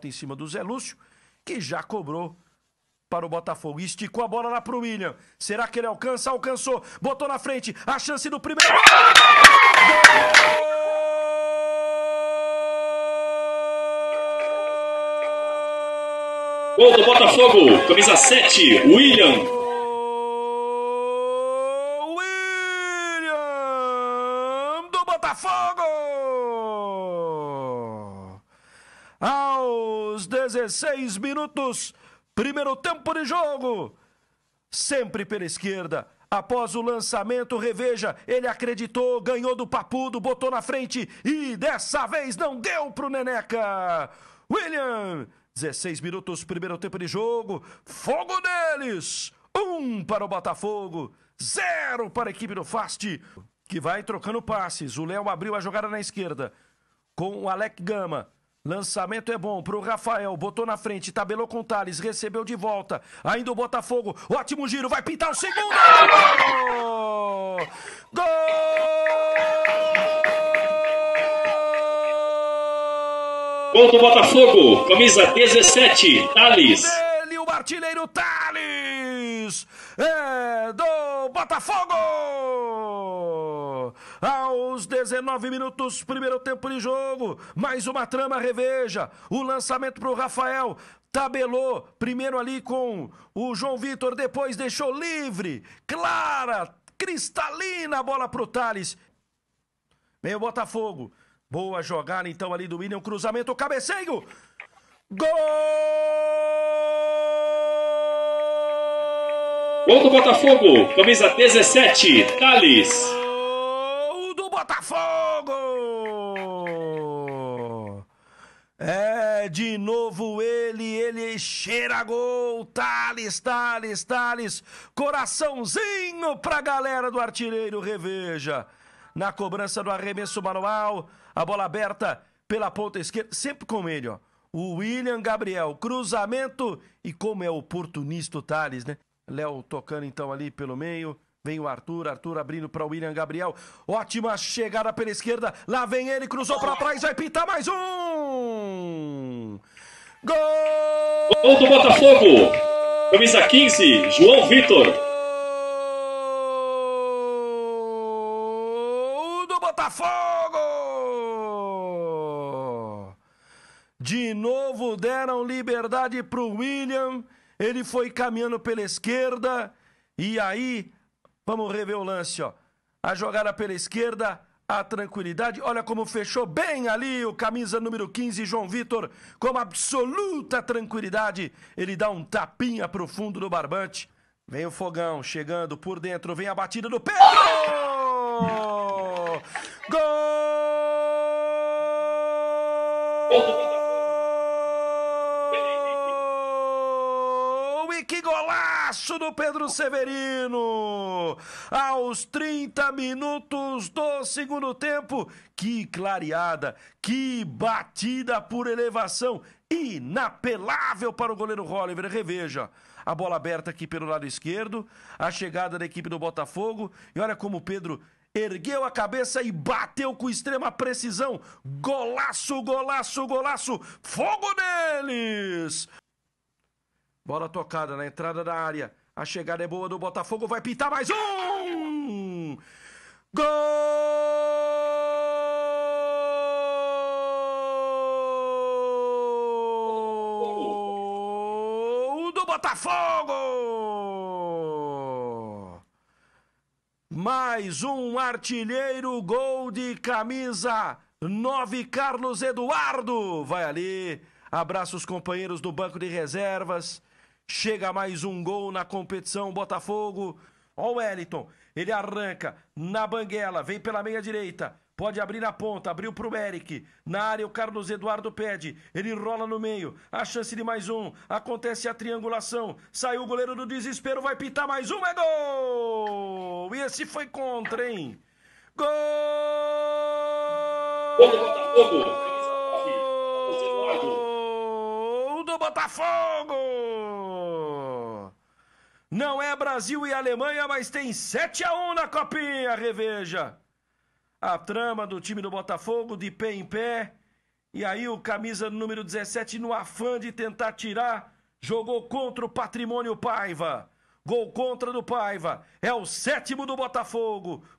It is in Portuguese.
falta em cima do Zé Lúcio, que já cobrou para o Botafogo. Esticou a bola lá para o William. Será que ele alcança? Alcançou. Botou na frente. A chance do primeiro. Gol! Gol do Botafogo, camisa 7, William. William do Botafogo! 16 minutos. Primeiro tempo de jogo. Sempre pela esquerda. Após o lançamento, reveja, ele acreditou, ganhou do Papudo, botou na frente e dessa vez não deu pro Neneca. William, 16 minutos, primeiro tempo de jogo. Fogo deles! Um para o Botafogo, zero para a equipe do Fast, que vai trocando passes. O Léo abriu a jogada na esquerda com o Alec Gama. Lançamento é bom pro Rafael, botou na frente, tabelou com o Thales, recebeu de volta. Ainda o Botafogo, ótimo giro, vai pintar o segundo! Gol! Gol! do Botafogo, camisa 17, Thales artilheiro Thales é do Botafogo! Aos 19 minutos, primeiro tempo de jogo, mais uma trama reveja, o lançamento para o Rafael, tabelou primeiro ali com o João Vitor, depois deixou livre, clara, cristalina a bola para o Thales. Meio Botafogo, boa jogada então ali do William, cruzamento, cabeceio, gol! Gol do Botafogo, camisa 17, Thales. Gol do Botafogo! É, de novo ele, ele cheira gol, Thales, Thales, Thales, coraçãozinho pra galera do artilheiro, reveja. Na cobrança do arremesso manual, a bola aberta pela ponta esquerda, sempre com ele, ó. O William Gabriel, cruzamento e como é oportunista o Thales, né? Léo tocando então ali pelo meio. Vem o Arthur, Arthur abrindo para o William Gabriel. Ótima chegada pela esquerda. Lá vem ele, cruzou para trás, vai pintar mais um. Gol! Gol do Botafogo! Camisa 15, João Vitor. Gol do Botafogo! De novo deram liberdade para o William. Ele foi caminhando pela esquerda e aí, vamos rever o lance, ó. A jogada pela esquerda, a tranquilidade. Olha como fechou bem ali o camisa número 15, João Vitor, com absoluta tranquilidade. Ele dá um tapinha pro fundo do barbante. Vem o fogão chegando por dentro, vem a batida do Pedro! Gol! golaço do Pedro Severino. Aos 30 minutos do segundo tempo, que clareada, que batida por elevação inapelável para o goleiro Holliver. Reveja a bola aberta aqui pelo lado esquerdo, a chegada da equipe do Botafogo. E olha como o Pedro ergueu a cabeça e bateu com extrema precisão. Golaço, golaço, golaço. Fogo neles! Bola tocada na entrada da área. A chegada é boa do Botafogo. Vai pintar mais um! Gol! Do Botafogo! Mais um artilheiro, gol de camisa 9, Carlos Eduardo. Vai ali, abraça os companheiros do banco de reservas Chega mais um gol na competição, Botafogo. Ó o Wellington, ele arranca na banguela, vem pela meia direita, pode abrir na ponta, abriu para o Eric. Na área, o Carlos Eduardo pede, ele rola no meio, a chance de mais um, acontece a triangulação, saiu o goleiro do desespero, vai pitar mais um, é gol! E esse foi contra, hein? Gol! Gol do Botafogo! Gol do Botafogo! Não é Brasil e Alemanha, mas tem 7 a 1 na copinha, reveja. A trama do time do Botafogo de pé em pé. E aí o camisa número 17 no afã de tentar tirar, jogou contra o patrimônio Paiva. Gol contra do Paiva. É o sétimo do Botafogo.